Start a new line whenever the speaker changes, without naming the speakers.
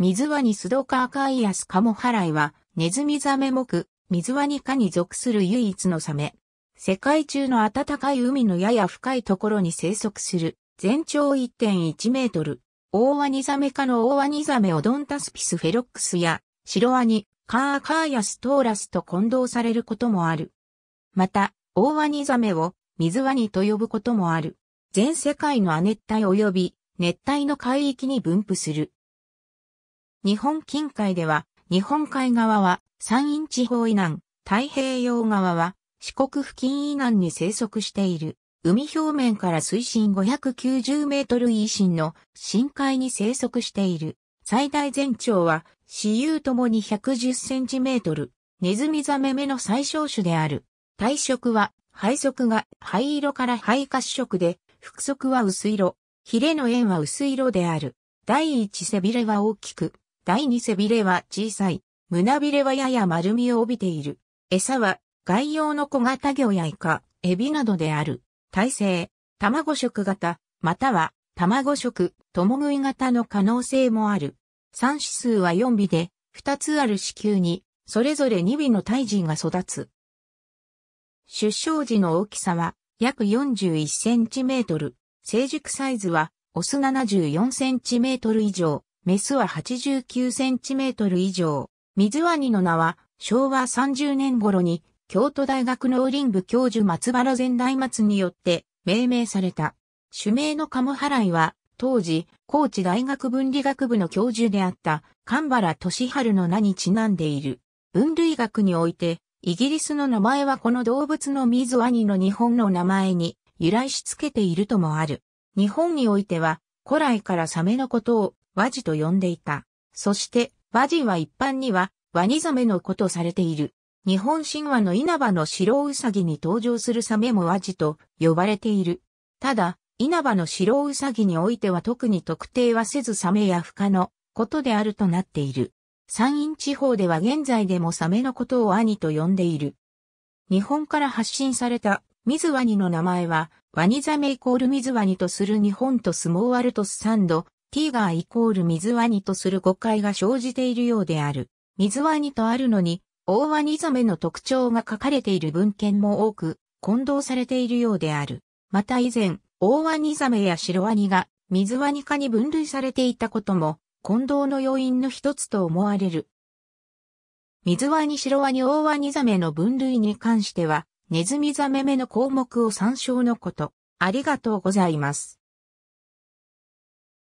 水ワニスドカーカイアスカモハライは、ネズミザメ目、水ワニ科に属する唯一のサメ。世界中の暖かい海のやや深いところに生息する、全長1.1メートル。オオワニザメ科のオオワニザメオドンタスピスフェロックスや、白ワニ、カーカーヤストーラスと混同されることもある。また、オオワニザメを水ワニと呼ぶこともある。全世界の亜熱帯及び熱帯の海域に分布する。日本近海では、日本海側は山陰地方以南、太平洋側は四国付近以南に生息している。海表面から水深590メートル以深の深海に生息している。最大全長は、私有ともに110センチメートル。ネズミザメ目の最小種である。体色は、肺色が灰色から肺褐色で、腹側は薄色。ヒレの縁は薄色である。第一背びれは大きく、第二背びれは小さい。胸びれはやや丸みを帯びている。餌は、外洋の小型魚やイカ、エビなどである。体制、卵食型、または、卵食、共食い型の可能性もある。3指数は4尾で、2つある子宮に、それぞれ2尾の胎児が育つ。出生時の大きさは、約41センチメートル。成熟サイズは、オス74センチメートル以上、メスは89センチメートル以上。水ワニの名は、昭和30年頃に、京都大学農林部教授松原前大松によって命名された。種名のカハライは、当時、高知大学分理学部の教授であった、神原俊春の名にちなんでいる。分類学において、イギリスの名前はこの動物の水ワニの日本の名前に由来しつけているともある。日本においては、古来からサメのことをワジと呼んでいた。そして、ワジは一般には、ワニザメの子とされている。日本神話の稲葉の白ウサギに登場するサメもワジと呼ばれている。ただ、稲葉の白ウサギにおいては特に特定はせずサメや不可のことであるとなっている。山陰地方では現在でもサメのことを兄と呼んでいる。日本から発信された水ワニの名前は、ワニザメイコール水ワニとする日本とスモーアルトスサンド、ティーガーイコール水ワニとする誤解が生じているようである。水ワニとあるのに、大ワニザメの特徴が書かれている文献も多く、混同されているようである。また以前、大ワニザメやシロワニが水ワニ科に分類されていたことも、混同の要因の一つと思われる。水ワニシロワニ大ワニザメの分類に関しては、ネズミザメ目の項目を参照のこと。ありがとうございます。